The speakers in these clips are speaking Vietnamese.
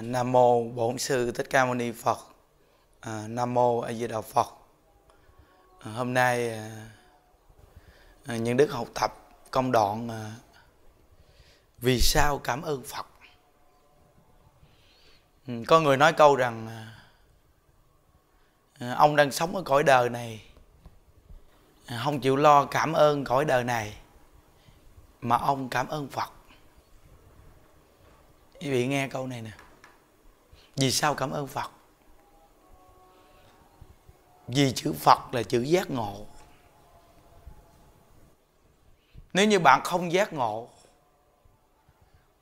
Nam Mô Bổn Sư Thích Ca Mâu Ni Phật à, Nam Mô A Di Đà Phật à, Hôm nay à, à, Đức học tập công đoạn à, Vì sao cảm ơn Phật ừ, Có người nói câu rằng à, à, Ông đang sống ở cõi đời này à, Không chịu lo cảm ơn cõi đời này Mà ông cảm ơn Phật Quý vị nghe câu này nè vì sao cảm ơn phật vì chữ phật là chữ giác ngộ nếu như bạn không giác ngộ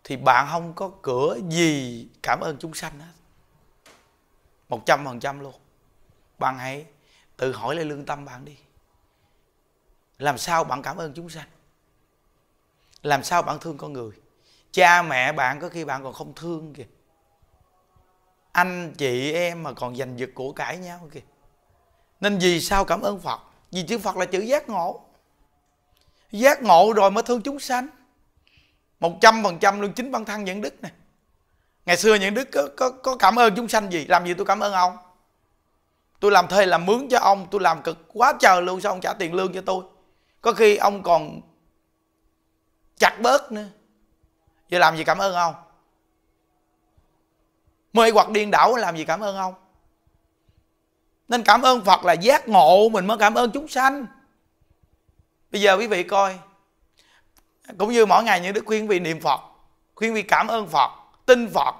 thì bạn không có cửa gì cảm ơn chúng sanh hết một trăm phần trăm luôn bạn hãy tự hỏi lại lương tâm bạn đi làm sao bạn cảm ơn chúng sanh làm sao bạn thương con người cha mẹ bạn có khi bạn còn không thương kìa anh chị em mà còn giành giật của cải nhau kìa nên vì sao cảm ơn phật vì chữ phật là chữ giác ngộ giác ngộ rồi mới thương chúng sanh một trăm phần trăm luôn chính bản thân nhận đức này ngày xưa nhận đức có, có, có cảm ơn chúng sanh gì làm gì tôi cảm ơn ông tôi làm thuê làm mướn cho ông tôi làm cực quá trời luôn sao ông trả tiền lương cho tôi có khi ông còn chặt bớt nữa giờ làm gì cảm ơn ông mê hoặc điên đảo làm gì cảm ơn ông nên cảm ơn phật là giác ngộ mình mới cảm ơn chúng sanh bây giờ quý vị coi cũng như mỗi ngày những đức khuyên vị niệm phật khuyên vị cảm ơn phật tin phật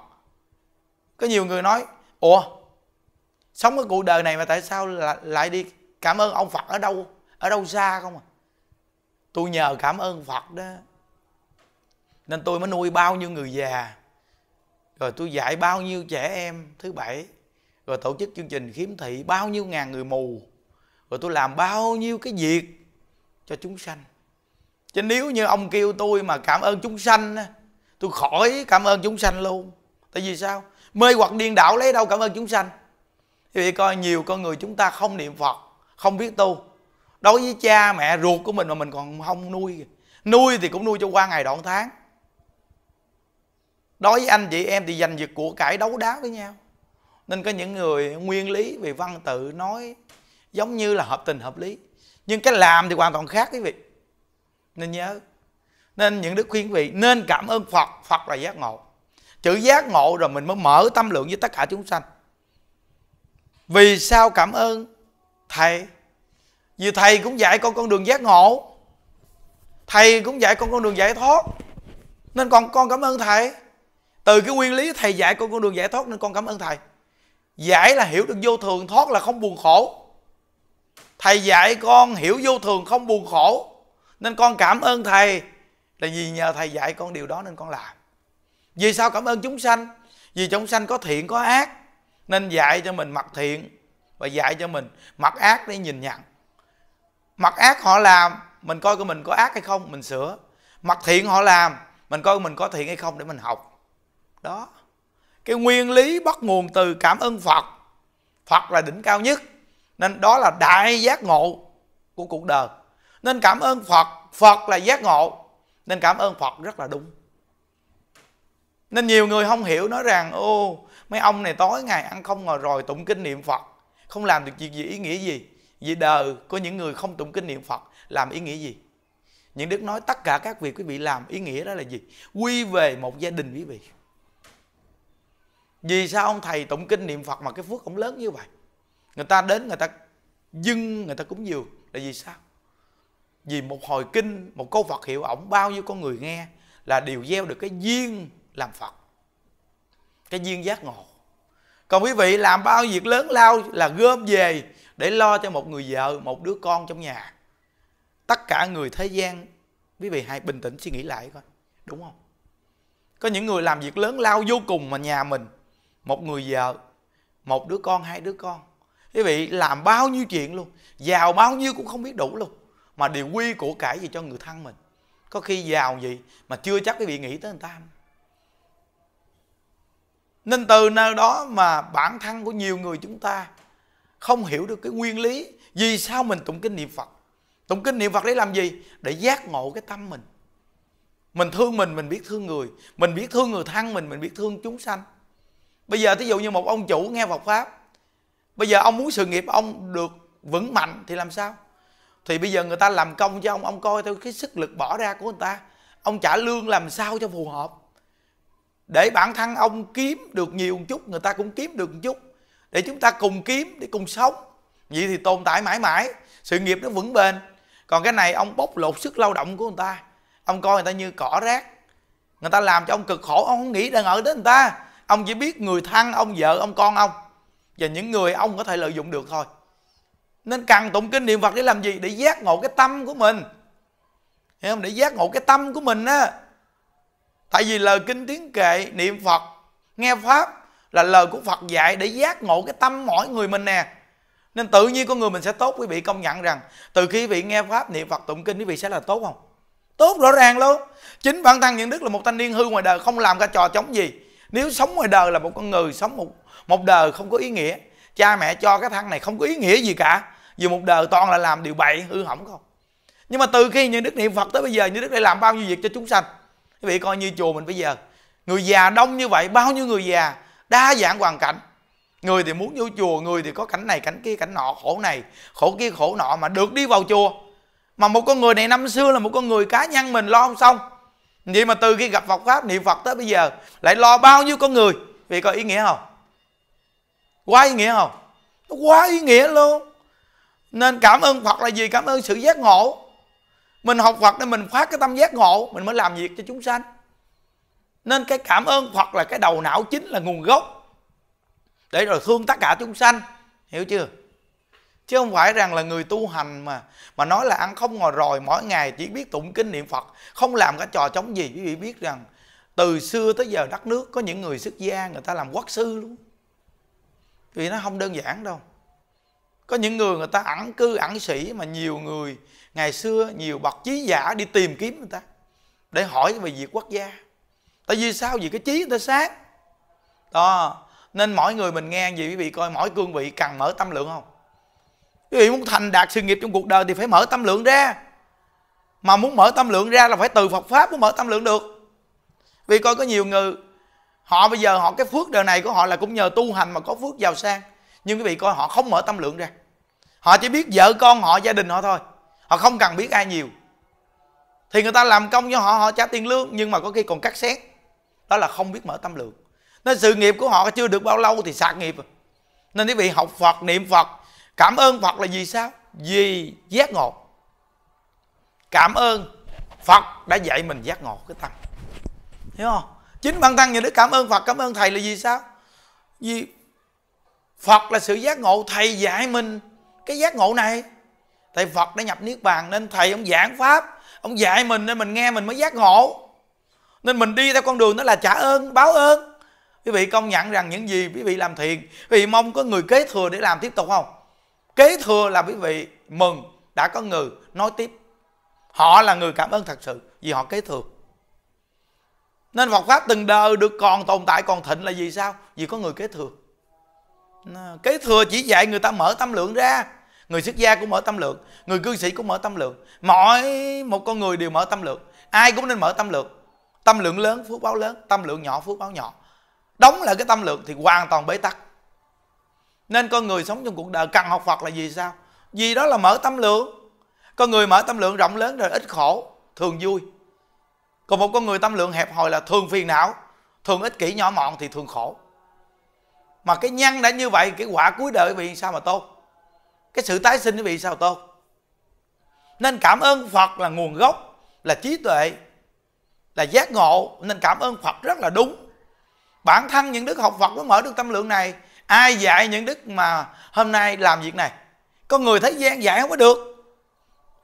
có nhiều người nói ủa sống cái cuộc đời này mà tại sao lại đi cảm ơn ông phật ở đâu ở đâu xa không à tôi nhờ cảm ơn phật đó nên tôi mới nuôi bao nhiêu người già rồi tôi dạy bao nhiêu trẻ em thứ bảy rồi tổ chức chương trình khiếm thị bao nhiêu ngàn người mù rồi tôi làm bao nhiêu cái việc cho chúng sanh chứ nếu như ông kêu tôi mà cảm ơn chúng sanh tôi khỏi cảm ơn chúng sanh luôn tại vì sao mê hoặc điên đảo lấy đâu cảm ơn chúng sanh thì vậy coi nhiều con người chúng ta không niệm phật không biết tu đối với cha mẹ ruột của mình mà mình còn không nuôi nuôi thì cũng nuôi cho qua ngày đoạn tháng đối với anh chị em thì giành việc của cải đấu đá với nhau nên có những người nguyên lý về văn tự nói giống như là hợp tình hợp lý nhưng cái làm thì hoàn toàn khác quý vị nên nhớ nên những đức khuyên quý vị nên cảm ơn phật phật là giác ngộ chữ giác ngộ rồi mình mới mở tâm lượng với tất cả chúng sanh vì sao cảm ơn thầy vì thầy cũng dạy con con đường giác ngộ thầy cũng dạy con con đường giải thoát nên còn con cảm ơn thầy từ cái nguyên lý thầy dạy con con đường giải thoát nên con cảm ơn thầy giải là hiểu được vô thường thoát là không buồn khổ thầy dạy con hiểu vô thường không buồn khổ nên con cảm ơn thầy là vì nhờ thầy dạy con điều đó nên con làm vì sao cảm ơn chúng sanh vì chúng sanh có thiện có ác nên dạy cho mình mặc thiện và dạy cho mình mặc ác để nhìn nhận mặc ác họ làm mình coi của mình có ác hay không mình sửa mặc thiện họ làm mình coi mình có thiện hay không để mình học đó cái nguyên lý bắt nguồn từ cảm ơn phật phật là đỉnh cao nhất nên đó là đại giác ngộ của cuộc đời nên cảm ơn phật phật là giác ngộ nên cảm ơn phật rất là đúng nên nhiều người không hiểu nói rằng ô mấy ông này tối ngày ăn không ngồi rồi tụng kinh niệm phật không làm được chuyện gì ý nghĩa gì vì đời có những người không tụng kinh niệm phật làm ý nghĩa gì những đức nói tất cả các việc quý vị làm ý nghĩa đó là gì quy về một gia đình quý vị vì sao ông thầy tụng kinh niệm phật mà cái phước ông lớn như vậy người ta đến người ta dưng người ta cúng dường là vì sao vì một hồi kinh một câu phật hiệu ổng bao nhiêu con người nghe là đều gieo được cái duyên làm phật cái duyên giác ngộ còn quý vị làm bao việc lớn lao là gom về để lo cho một người vợ một đứa con trong nhà tất cả người thế gian quý vị hãy bình tĩnh suy nghĩ lại coi đúng không có những người làm việc lớn lao vô cùng mà nhà mình một người vợ một đứa con hai đứa con quý vị làm bao nhiêu chuyện luôn giàu bao nhiêu cũng không biết đủ luôn mà điều quy của cải gì cho người thân mình có khi giàu gì mà chưa chắc quý vị nghĩ tới người ta nên từ nơi đó mà bản thân của nhiều người chúng ta không hiểu được cái nguyên lý vì sao mình tụng kinh niệm Phật. Tụng kinh niệm Phật để làm gì? Để giác ngộ cái tâm mình. Mình thương mình, mình biết thương người. Mình biết thương người thân mình, mình biết thương chúng sanh bây giờ thí dụ như một ông chủ nghe Phật pháp bây giờ ông muốn sự nghiệp ông được vững mạnh thì làm sao thì bây giờ người ta làm công cho ông ông coi theo cái sức lực bỏ ra của người ta ông trả lương làm sao cho phù hợp để bản thân ông kiếm được nhiều một chút người ta cũng kiếm được một chút để chúng ta cùng kiếm để cùng sống vậy thì tồn tại mãi mãi sự nghiệp nó vững bền còn cái này ông bóc lột sức lao động của người ta ông coi người ta như cỏ rác người ta làm cho ông cực khổ ông không nghĩ đang ở đến người ta ông chỉ biết người thân ông vợ ông con ông và những người ông có thể lợi dụng được thôi nên cần tụng kinh niệm phật để làm gì để giác ngộ cái tâm của mình hiểu không để giác ngộ cái tâm của mình á tại vì lời kinh tiếng kệ niệm phật nghe pháp là lời của phật dạy để giác ngộ cái tâm mỗi người mình nè nên tự nhiên con người mình sẽ tốt quý vị công nhận rằng từ khi vị nghe pháp niệm phật tụng kinh quý vị sẽ là tốt không tốt rõ ràng luôn chính bản thân những đức là một thanh niên hư ngoài đời không làm ra trò chống gì nếu sống ngoài đời là một con người sống một một đời không có ý nghĩa cha mẹ cho cái thân này không có ý nghĩa gì cả vì một đời toàn là làm điều bậy hư hỏng không nhưng mà từ khi những đức niệm phật tới bây giờ những đức đã làm bao nhiêu việc cho chúng sanh quý vị coi như chùa mình bây giờ người già đông như vậy bao nhiêu người già đa dạng hoàn cảnh người thì muốn vô chùa người thì có cảnh này cảnh kia cảnh nọ khổ này khổ kia khổ nọ mà được đi vào chùa mà một con người này năm xưa là một con người cá nhân mình lo không xong vậy mà từ khi gặp Phật pháp niệm Phật tới bây giờ lại lo bao nhiêu con người vì có ý nghĩa không quá ý nghĩa không nó quá ý nghĩa luôn nên cảm ơn Phật là gì cảm ơn sự giác ngộ mình học Phật để mình phát cái tâm giác ngộ mình mới làm việc cho chúng sanh nên cái cảm ơn Phật là cái đầu não chính là nguồn gốc để rồi thương tất cả chúng sanh hiểu chưa chứ không phải rằng là người tu hành mà mà nói là ăn không ngồi rồi mỗi ngày chỉ biết tụng kinh niệm phật không làm cái trò chống gì quý vị biết rằng từ xưa tới giờ đất nước có những người xuất gia người ta làm quốc sư luôn vì nó không đơn giản đâu có những người người ta ẩn cư ẩn sĩ mà nhiều người ngày xưa nhiều bậc trí giả đi tìm kiếm người ta để hỏi về việc quốc gia tại vì sao vì cái trí người ta sáng đó nên mỗi người mình nghe gì quý vị coi mỗi cương vị cần mở tâm lượng không quý vị muốn thành đạt sự nghiệp trong cuộc đời thì phải mở tâm lượng ra mà muốn mở tâm lượng ra là phải từ Phật pháp mới mở tâm lượng được vì coi có nhiều người họ bây giờ họ cái phước đời này của họ là cũng nhờ tu hành mà có phước giàu sang nhưng quý vị coi họ không mở tâm lượng ra họ chỉ biết vợ con họ gia đình họ thôi họ không cần biết ai nhiều thì người ta làm công cho họ họ trả tiền lương nhưng mà có khi còn cắt xét, đó là không biết mở tâm lượng nên sự nghiệp của họ chưa được bao lâu thì sạc nghiệp rồi nên quý vị học Phật niệm Phật Cảm ơn Phật là gì sao? Vì giác ngộ Cảm ơn Phật đã dạy mình giác ngộ cái tâm Hiểu không? Chính bản thân nhà Đức cảm ơn Phật, cảm ơn Thầy là gì sao? Vì Phật là sự giác ngộ, Thầy dạy mình cái giác ngộ này Thầy Phật đã nhập Niết Bàn nên Thầy ông giảng Pháp Ông dạy mình nên mình nghe mình mới giác ngộ Nên mình đi theo con đường đó là trả ơn, báo ơn Quý vị công nhận rằng những gì quý vị làm thiện Quý vị mong có người kế thừa để làm tiếp tục không? kế thừa là quý vị mừng đã có người nói tiếp họ là người cảm ơn thật sự vì họ kế thừa nên Phật pháp từng đời được còn tồn tại còn thịnh là vì sao vì có người kế thừa kế thừa chỉ dạy người ta mở tâm lượng ra người xuất gia cũng mở tâm lượng người cư sĩ cũng mở tâm lượng mỗi một con người đều mở tâm lượng ai cũng nên mở tâm lượng tâm lượng lớn phước báo lớn tâm lượng nhỏ phước báo nhỏ đóng lại cái tâm lượng thì hoàn toàn bế tắc nên con người sống trong cuộc đời cần học Phật là gì sao vì đó là mở tâm lượng con người mở tâm lượng rộng lớn rồi ít khổ thường vui còn một con người tâm lượng hẹp hòi là thường phiền não thường ích kỷ nhỏ mọn thì thường khổ mà cái nhân đã như vậy cái quả cuối đời bị sao mà tốt cái sự tái sinh bị sao tốt nên cảm ơn Phật là nguồn gốc là trí tuệ là giác ngộ nên cảm ơn Phật rất là đúng bản thân những đức học Phật mới mở được tâm lượng này ai dạy những đức mà hôm nay làm việc này có người thế gian dạy không có được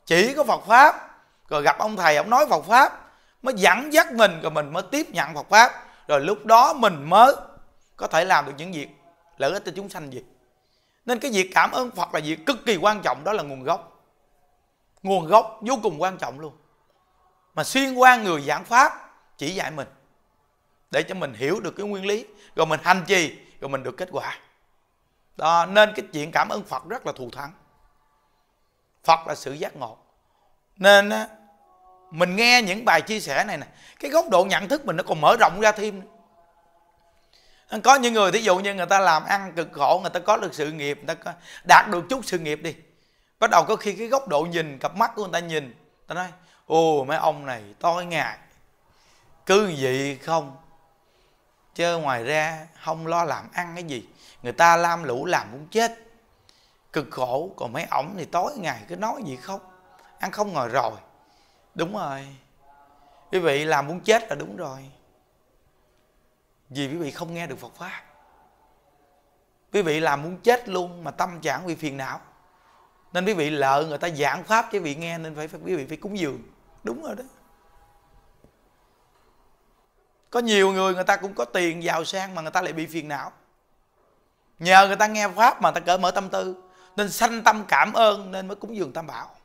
chỉ có phật pháp rồi gặp ông thầy ông nói phật pháp mới dẫn dắt mình rồi mình mới tiếp nhận phật pháp rồi lúc đó mình mới có thể làm được những việc lợi ích cho chúng sanh gì nên cái việc cảm ơn phật là việc cực kỳ quan trọng đó là nguồn gốc nguồn gốc vô cùng quan trọng luôn mà xuyên qua người giảng pháp chỉ dạy mình để cho mình hiểu được cái nguyên lý rồi mình hành trì rồi mình được kết quả đó nên cái chuyện cảm ơn phật rất là thù thắng phật là sự giác ngộ nên mình nghe những bài chia sẻ này nè cái góc độ nhận thức mình nó còn mở rộng ra thêm có những người thí dụ như người ta làm ăn cực khổ người ta có được sự nghiệp người ta có, đạt được chút sự nghiệp đi bắt đầu có khi cái góc độ nhìn cặp mắt của người ta nhìn ta nói ô mấy ông này tối ngại, cứ gì không chứ ngoài ra không lo làm ăn cái gì người ta lam lũ làm cũng chết cực khổ còn mấy ổng thì tối ngày cứ nói gì khóc ăn không ngồi rồi đúng rồi quý vị làm muốn chết là đúng rồi vì quý vị không nghe được phật pháp quý vị làm muốn chết luôn mà tâm trạng bị phiền não nên quý vị lợ người ta giảng pháp cho quý vị nghe nên phải, phải quý vị phải cúng dường đúng rồi đó có nhiều người người ta cũng có tiền giàu sang mà người ta lại bị phiền não nhờ người ta nghe pháp mà người ta cởi mở tâm tư nên sanh tâm cảm ơn nên mới cúng dường tam bảo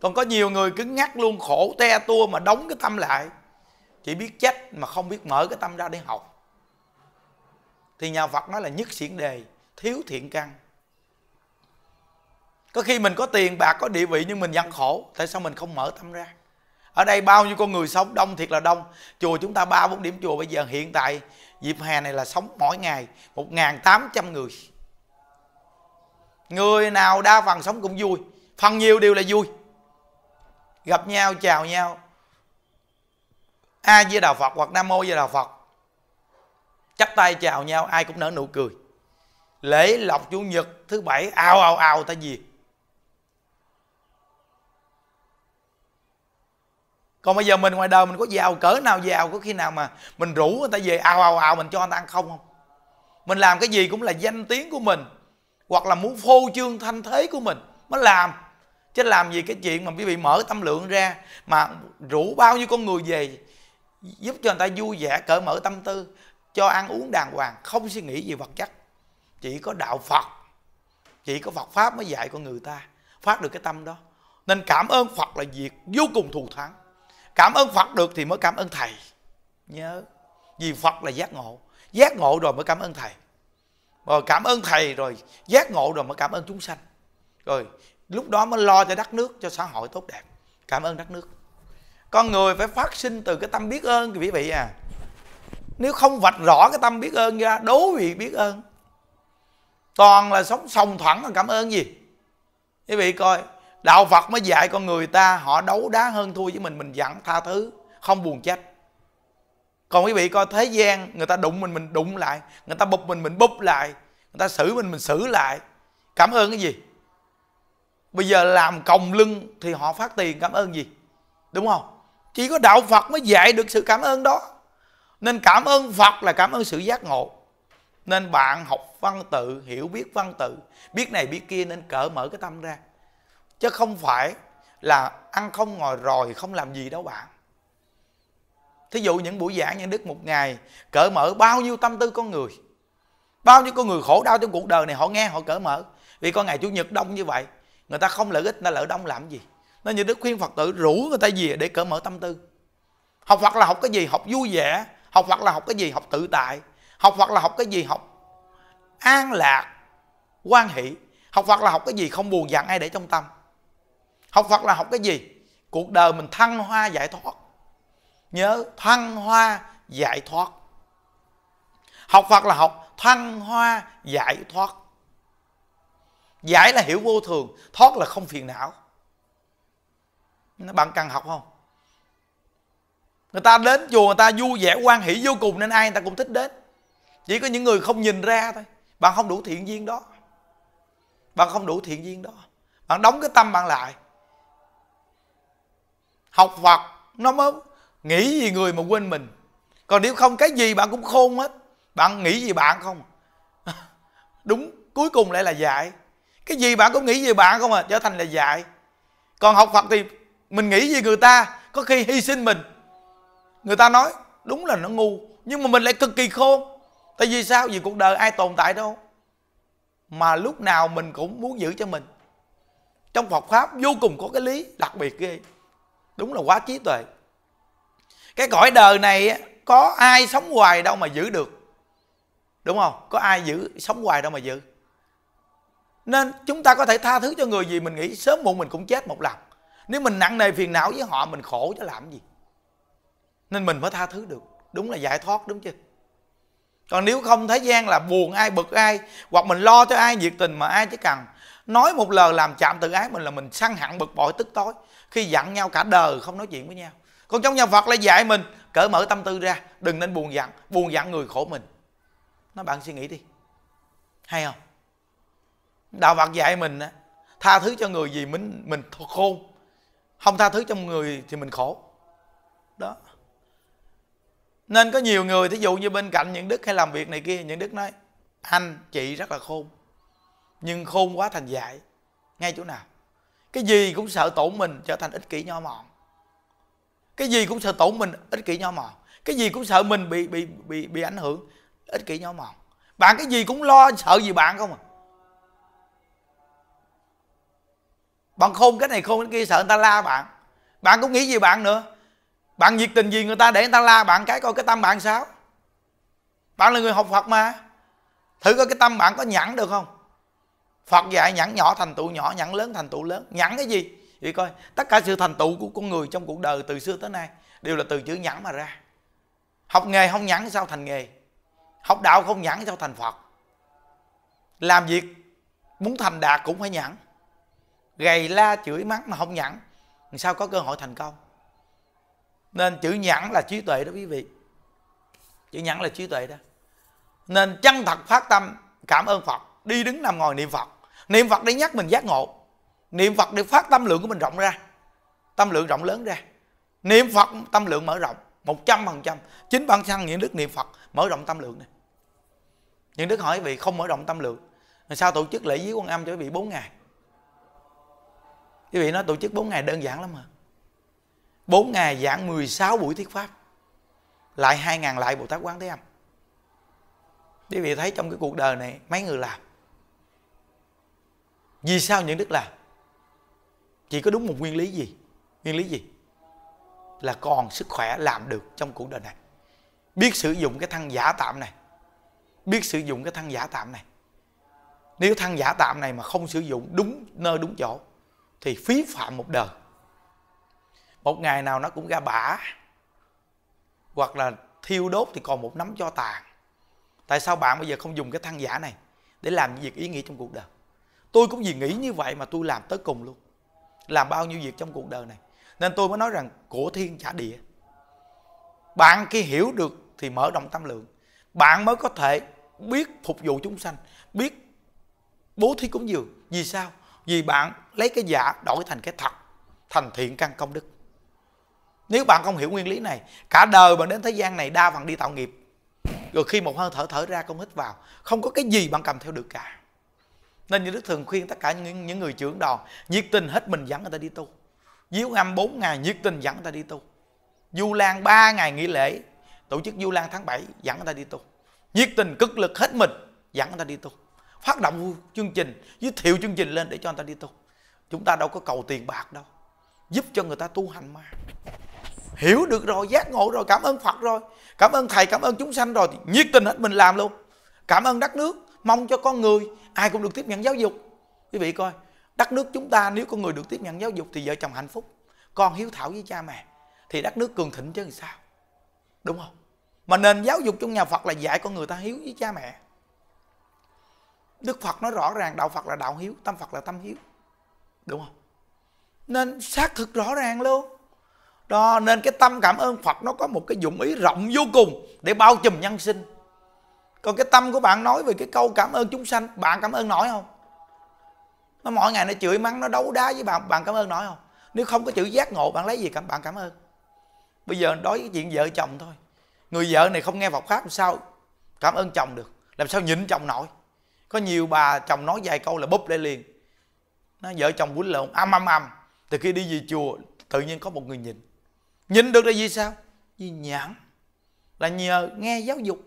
còn có nhiều người cứng ngắc luôn khổ te tua mà đóng cái tâm lại chỉ biết chết mà không biết mở cái tâm ra để học thì nhà phật nói là nhất xiển đề thiếu thiện căn có khi mình có tiền bạc có địa vị nhưng mình vẫn khổ tại sao mình không mở tâm ra ở đây bao nhiêu con người sống đông thiệt là đông chùa chúng ta ba bốn điểm chùa bây giờ hiện tại dịp hè này là sống mỗi ngày một tám trăm người người nào đa phần sống cũng vui phần nhiều đều là vui gặp nhau chào nhau ai với đạo phật hoặc nam mô với đạo phật chắp tay chào nhau ai cũng nở nụ cười lễ lọc chủ nhật thứ bảy ao ao ao ta gì còn bây giờ mình ngoài đời mình có giàu cỡ nào giàu có khi nào mà mình rủ người ta về ào ào ào mình cho người ta ăn không không mình làm cái gì cũng là danh tiếng của mình hoặc là muốn phô trương thanh thế của mình mới làm chứ làm gì cái chuyện mà quý vị mở tâm lượng ra mà rủ bao nhiêu con người về giúp cho người ta vui vẻ cỡ mở tâm tư cho ăn uống đàng hoàng không suy nghĩ gì vật chất chỉ có đạo phật chỉ có phật pháp mới dạy con người ta phát được cái tâm đó nên cảm ơn phật là việc vô cùng thù thắng cảm ơn phật được thì mới cảm ơn thầy nhớ vì phật là giác ngộ giác ngộ rồi mới cảm ơn thầy rồi cảm ơn thầy rồi giác ngộ rồi mới cảm ơn chúng sanh rồi lúc đó mới lo cho đất nước cho xã hội tốt đẹp cảm ơn đất nước con người phải phát sinh từ cái tâm biết ơn quý vị à nếu không vạch rõ cái tâm biết ơn ra đố vị biết ơn toàn là sống sòng thoảng là cảm ơn gì quý vị coi đạo phật mới dạy con người ta họ đấu đá hơn thua với mình mình dặn tha thứ không buồn trách còn quý vị coi thế gian người ta đụng mình mình đụng lại người ta bụp mình mình bụp lại người ta xử mình mình xử lại cảm ơn cái gì bây giờ làm còng lưng thì họ phát tiền cảm ơn gì đúng không chỉ có đạo phật mới dạy được sự cảm ơn đó nên cảm ơn phật là cảm ơn sự giác ngộ nên bạn học văn tự hiểu biết văn tự biết này biết kia nên cỡ mở cái tâm ra chứ không phải là ăn không ngồi rồi không làm gì đâu bạn thí dụ những buổi giảng nhân đức một ngày cỡ mở bao nhiêu tâm tư con người bao nhiêu con người khổ đau trong cuộc đời này họ nghe họ cỡ mở vì con ngày chủ nhật đông như vậy người ta không lợi ích người ta lợi đông làm gì nên như đức khuyên phật tử rủ người ta về để cỡ mở tâm tư học hoặc là học cái gì học vui vẻ học hoặc là học cái gì học tự tại học hoặc là học cái gì học an lạc quan hỷ học hoặc là học cái gì không buồn dặn ai để trong tâm học phật là học cái gì cuộc đời mình thăng hoa giải thoát nhớ thăng hoa giải thoát học phật là học thăng hoa giải thoát giải là hiểu vô thường thoát là không phiền não bạn cần học không người ta đến chùa người ta vui vẻ quan hỷ vô cùng nên ai người ta cũng thích đến chỉ có những người không nhìn ra thôi bạn không đủ thiện duyên đó bạn không đủ thiện duyên đó bạn đóng cái tâm bạn lại học Phật nó mới nghĩ gì người mà quên mình còn nếu không cái gì bạn cũng khôn hết bạn nghĩ gì bạn không à? đúng cuối cùng lại là dạy cái gì bạn cũng nghĩ về bạn không à trở thành là dạy còn học Phật thì mình nghĩ gì người ta có khi hy sinh mình người ta nói đúng là nó ngu nhưng mà mình lại cực kỳ khôn tại vì sao vì cuộc đời ai tồn tại đâu mà lúc nào mình cũng muốn giữ cho mình trong Phật pháp vô cùng có cái lý đặc biệt ghê đúng là quá trí tuệ cái cõi đời này có ai sống hoài đâu mà giữ được đúng không có ai giữ sống hoài đâu mà giữ nên chúng ta có thể tha thứ cho người gì mình nghĩ sớm muộn mình cũng chết một lần nếu mình nặng nề phiền não với họ mình khổ chứ làm gì nên mình mới tha thứ được đúng là giải thoát đúng chưa còn nếu không thế gian là buồn ai bực ai hoặc mình lo cho ai nhiệt tình mà ai chỉ cần nói một lời làm chạm tự ái mình là mình săn hẳn bực bội tức tối khi giận nhau cả đời không nói chuyện với nhau còn trong nhà phật lại dạy mình cởi mở tâm tư ra đừng nên buồn giận buồn giận người khổ mình nói bạn suy nghĩ đi hay không đạo phật dạy mình tha thứ cho người gì mình mình khôn không tha thứ cho người thì mình khổ đó nên có nhiều người thí dụ như bên cạnh những đức hay làm việc này kia những đức nói anh chị rất là khôn nhưng khôn quá thành dạy ngay chỗ nào cái gì cũng sợ tổn mình trở thành ích kỷ nho mọn cái gì cũng sợ tổn mình ích kỷ nho mọn cái gì cũng sợ mình bị bị bị bị ảnh hưởng ích kỷ nho mọn bạn cái gì cũng lo sợ gì bạn không à bạn khôn cái này khôn cái kia sợ người ta la bạn bạn cũng nghĩ gì bạn nữa bạn nhiệt tình gì người ta để người ta la bạn cái coi cái tâm bạn sao bạn là người học phật mà thử coi cái tâm bạn có nhẵn được không Phật dạy nhẫn nhỏ thành tựu nhỏ nhẫn lớn thành tựu lớn nhẫn cái gì Vì coi tất cả sự thành tựu của con người trong cuộc đời từ xưa tới nay đều là từ chữ nhẫn mà ra học nghề không nhẫn sao thành nghề học đạo không nhẫn sao thành Phật làm việc muốn thành đạt cũng phải nhẫn gầy la chửi mắng mà không nhẫn sao có cơ hội thành công nên chữ nhẫn là trí tuệ đó quý vị chữ nhẫn là trí tuệ đó nên chân thật phát tâm cảm ơn phật đi đứng nằm ngồi niệm phật niệm phật để nhắc mình giác ngộ niệm phật để phát tâm lượng của mình rộng ra tâm lượng rộng lớn ra niệm phật tâm lượng mở rộng một trăm phần trăm chính bản thân những đức niệm phật mở rộng tâm lượng này những đức hỏi vì không mở rộng tâm lượng rồi sao tổ chức lễ dưới quan âm cho quý vị 4 ngày quý vị nói tổ chức 4 ngày đơn giản lắm mà 4 ngày giảng 16 buổi thuyết pháp lại 2 ngàn lại Bồ Tát Quán Thế Âm quý vị thấy trong cái cuộc đời này mấy người làm vì sao những đức làm? Chỉ có đúng một nguyên lý gì? Nguyên lý gì? Là còn sức khỏe làm được trong cuộc đời này. Biết sử dụng cái thân giả tạm này. Biết sử dụng cái thân giả tạm này. Nếu thân giả tạm này mà không sử dụng đúng nơi đúng chỗ thì phí phạm một đời. Một ngày nào nó cũng ra bã hoặc là thiêu đốt thì còn một nắm cho tàn. Tại sao bạn bây giờ không dùng cái thân giả này để làm những việc ý nghĩa trong cuộc đời? tôi cũng vì nghĩ như vậy mà tôi làm tới cùng luôn làm bao nhiêu việc trong cuộc đời này nên tôi mới nói rằng của thiên trả địa bạn khi hiểu được thì mở rộng tâm lượng bạn mới có thể biết phục vụ chúng sanh biết bố thí cúng dường vì sao vì bạn lấy cái giả đổi thành cái thật thành thiện căn công đức nếu bạn không hiểu nguyên lý này cả đời bạn đến thế gian này đa phần đi tạo nghiệp rồi khi một hơi thở thở ra không hít vào không có cái gì bạn cầm theo được cả nên như đức thường khuyên tất cả những, những người trưởng đoàn nhiệt tình hết mình dẫn người ta đi tu diếu ngâm 4 ngày nhiệt tình dẫn người ta đi tu du lan 3 ngày nghỉ lễ tổ chức du lan tháng 7 dẫn người ta đi tu nhiệt tình cực lực hết mình dẫn người ta đi tu phát động chương trình giới thiệu chương trình lên để cho người ta đi tu chúng ta đâu có cầu tiền bạc đâu giúp cho người ta tu hành mà hiểu được rồi giác ngộ rồi cảm ơn phật rồi cảm ơn thầy cảm ơn chúng sanh rồi thì nhiệt tình hết mình làm luôn cảm ơn đất nước mong cho con người ai cũng được tiếp nhận giáo dục quý vị coi đất nước chúng ta nếu con người được tiếp nhận giáo dục thì vợ chồng hạnh phúc con hiếu thảo với cha mẹ thì đất nước cường thịnh chứ làm sao đúng không mà nền giáo dục trong nhà phật là dạy con người ta hiếu với cha mẹ đức phật nói rõ ràng đạo phật là đạo hiếu tâm phật là tâm hiếu đúng không nên xác thực rõ ràng luôn đó nên cái tâm cảm ơn phật nó có một cái dụng ý rộng vô cùng để bao trùm nhân sinh còn cái tâm của bạn nói về cái câu cảm ơn chúng sanh bạn cảm ơn nổi không nó mỗi ngày nó chửi mắng nó đấu đá với bạn bạn cảm ơn nổi không nếu không có chữ giác ngộ bạn lấy gì cảm bạn cảm ơn bây giờ đối với chuyện vợ chồng thôi người vợ này không nghe Phật pháp làm sao cảm ơn chồng được làm sao nhịn chồng nổi có nhiều bà chồng nói vài câu là búp lên liền nó vợ chồng quýnh lộn âm âm âm từ khi đi về chùa tự nhiên có một người nhìn nhìn được là vì sao vì nhãn là nhờ nghe giáo dục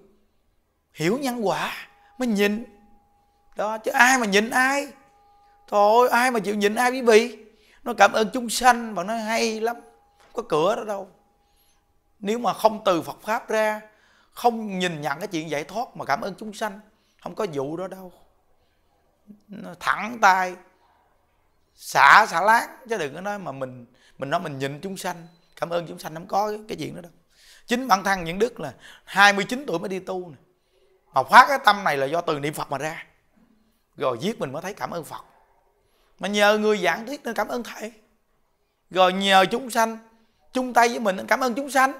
hiểu nhân quả mới nhìn đó chứ ai mà nhìn ai thôi ai mà chịu nhìn ai quý vị nó cảm ơn chúng sanh và nó hay lắm có cửa đó đâu nếu mà không từ Phật pháp ra không nhìn nhận cái chuyện giải thoát mà cảm ơn chúng sanh không có vụ đó đâu nó thẳng tay xả xả láng chứ đừng có nói mà mình mình nói mình nhìn chúng sanh cảm ơn chúng sanh không có cái, cái chuyện đó đâu chính bản thân những đức là 29 tuổi mới đi tu này mà phát cái tâm này là do từ niệm phật mà ra rồi giết mình mới thấy cảm ơn phật mà nhờ người giảng thuyết nên cảm ơn thầy rồi nhờ chúng sanh chung tay với mình nên cảm ơn chúng sanh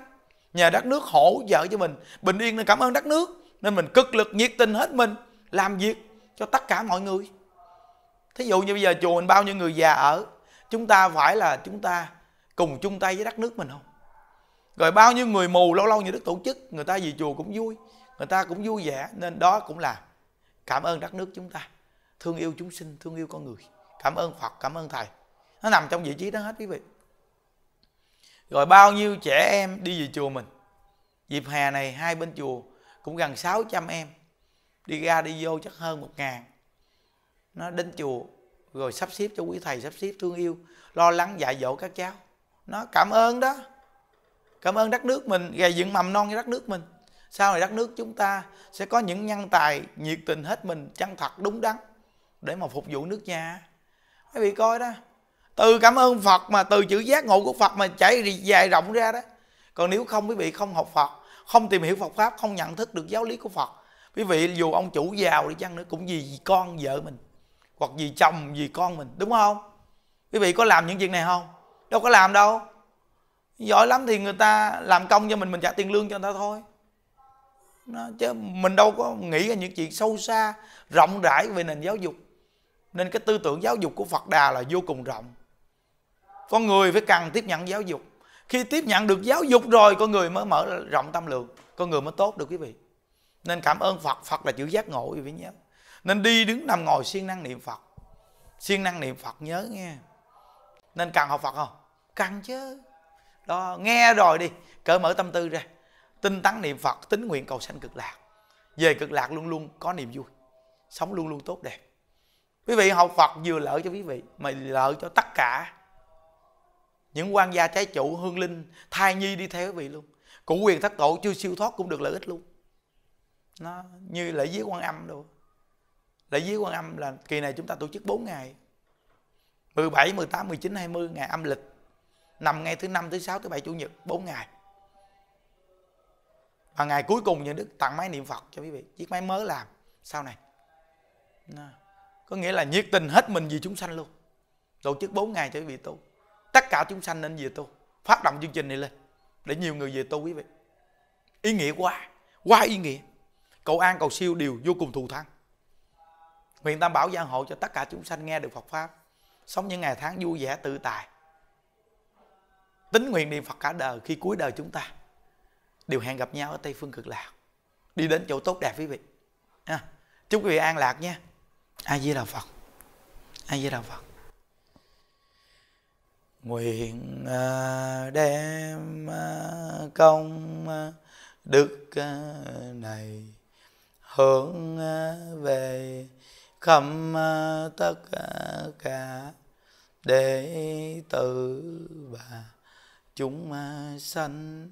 nhờ đất nước hỗ trợ cho mình bình yên nên cảm ơn đất nước nên mình cực lực nhiệt tình hết mình làm việc cho tất cả mọi người thí dụ như bây giờ chùa mình bao nhiêu người già ở chúng ta phải là chúng ta cùng chung tay với đất nước mình không rồi bao nhiêu người mù lâu lâu như đức tổ chức người ta về chùa cũng vui người ta cũng vui vẻ nên đó cũng là cảm ơn đất nước chúng ta thương yêu chúng sinh thương yêu con người cảm ơn phật cảm ơn thầy nó nằm trong vị trí đó hết quý vị rồi bao nhiêu trẻ em đi về chùa mình dịp hè này hai bên chùa cũng gần 600 em đi ra đi vô chắc hơn một ngàn nó đến chùa rồi sắp xếp cho quý thầy sắp xếp thương yêu lo lắng dạy dỗ các cháu nó cảm ơn đó cảm ơn đất nước mình gầy dựng mầm non cho đất nước mình sau này đất nước chúng ta sẽ có những nhân tài nhiệt tình hết mình chân thật đúng đắn để mà phục vụ nước nhà quý vị coi đó từ cảm ơn phật mà từ chữ giác ngộ của phật mà chảy dài rộng ra đó còn nếu không quý vị không học phật không tìm hiểu phật pháp không nhận thức được giáo lý của phật quý vị dù ông chủ giàu đi chăng nữa cũng vì con vợ mình hoặc vì chồng vì con mình đúng không quý vị có làm những chuyện này không đâu có làm đâu giỏi lắm thì người ta làm công cho mình mình trả tiền lương cho người ta thôi nó, chứ mình đâu có nghĩ ra những chuyện sâu xa rộng rãi về nền giáo dục nên cái tư tưởng giáo dục của phật đà là vô cùng rộng con người phải cần tiếp nhận giáo dục khi tiếp nhận được giáo dục rồi con người mới mở rộng tâm lượng con người mới tốt được quý vị nên cảm ơn phật phật là chữ giác ngộ quý vị nhớ nên đi đứng nằm ngồi siêng năng niệm phật siêng năng niệm phật nhớ nghe nên cần học phật không cần chứ đó nghe rồi đi cởi mở tâm tư ra tinh tấn niệm phật tính nguyện cầu sanh cực lạc về cực lạc luôn luôn có niềm vui sống luôn luôn tốt đẹp quý vị học phật vừa lợi cho quý vị mà lợi cho tất cả những quan gia trái chủ hương linh thai nhi đi theo quý vị luôn cụ quyền thất tổ chưa siêu thoát cũng được lợi ích luôn nó như lễ viết quan âm đâu lễ viết quan âm là kỳ này chúng ta tổ chức 4 ngày 17, 18, 19, 20 ngày âm lịch nằm ngay thứ năm thứ sáu thứ bảy chủ nhật 4 ngày và ngày cuối cùng nhà đức tặng máy niệm phật cho quý vị chiếc máy mới làm sau này có nghĩa là nhiệt tình hết mình vì chúng sanh luôn tổ chức 4 ngày cho quý vị tu tất cả chúng sanh nên về tu phát động chương trình này lên để nhiều người về tu quý vị ý nghĩa quá quá ý nghĩa cầu an cầu siêu đều vô cùng thù thắng nguyện tam bảo gia hộ cho tất cả chúng sanh nghe được phật pháp sống những ngày tháng vui vẻ tự tại tính nguyện niệm phật cả đời khi cuối đời chúng ta đều hẹn gặp nhau ở tây phương cực lạc đi đến chỗ tốt đẹp quý vị ha. À, chúc quý vị an lạc nhé. a di đà phật a di đà phật nguyện à, đem à, công đức này hướng về khắp tất cả đệ tử và chúng sanh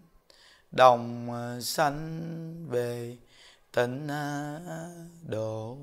đồng sanh về tịnh độ